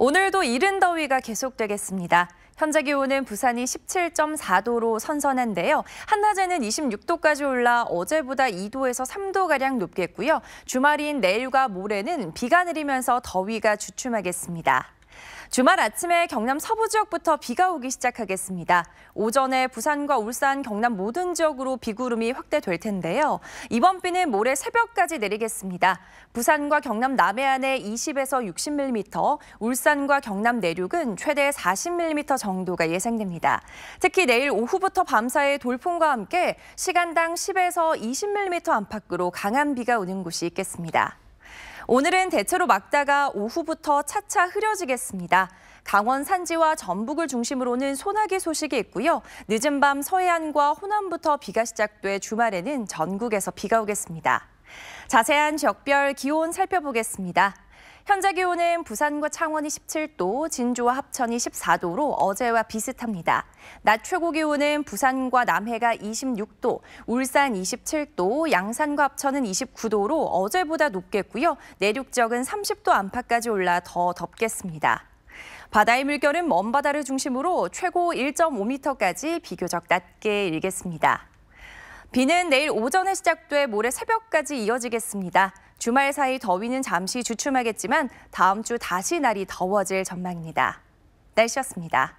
오늘도 이른 더위가 계속되겠습니다. 현재 기온은 부산이 17.4도로 선선한데요. 한낮에는 26도까지 올라 어제보다 2도에서 3도가량 높겠고요. 주말인 내일과 모레는 비가 내리면서 더위가 주춤하겠습니다. 주말 아침에 경남 서부 지역부터 비가 오기 시작하겠습니다. 오전에 부산과 울산, 경남 모든 지역으로 비구름이 확대될 텐데요. 이번 비는 모레 새벽까지 내리겠습니다. 부산과 경남 남해안에 20에서 60mm, 울산과 경남 내륙은 최대 40mm 정도가 예상됩니다. 특히 내일 오후부터 밤사이 돌풍과 함께 시간당 10에서 20mm 안팎으로 강한 비가 오는 곳이 있겠습니다. 오늘은 대체로 막다가 오후부터 차차 흐려지겠습니다. 강원 산지와 전북을 중심으로는 소나기 소식이 있고요. 늦은 밤 서해안과 호남부터 비가 시작돼 주말에는 전국에서 비가 오겠습니다. 자세한 지역별 기온 살펴보겠습니다. 현재 기온은 부산과 창원이 17도, 진주와 합천이 14도로 어제와 비슷합니다. 낮 최고 기온은 부산과 남해가 26도, 울산 27도, 양산과 합천은 29도로 어제보다 높겠고요. 내륙 지역은 30도 안팎까지 올라 더 덥겠습니다. 바다의 물결은 먼 바다를 중심으로 최고 1.5m까지 비교적 낮게 일겠습니다. 비는 내일 오전에 시작돼 모레 새벽까지 이어지겠습니다. 주말 사이 더위는 잠시 주춤하겠지만 다음 주 다시 날이 더워질 전망입니다. 날씨였습니다.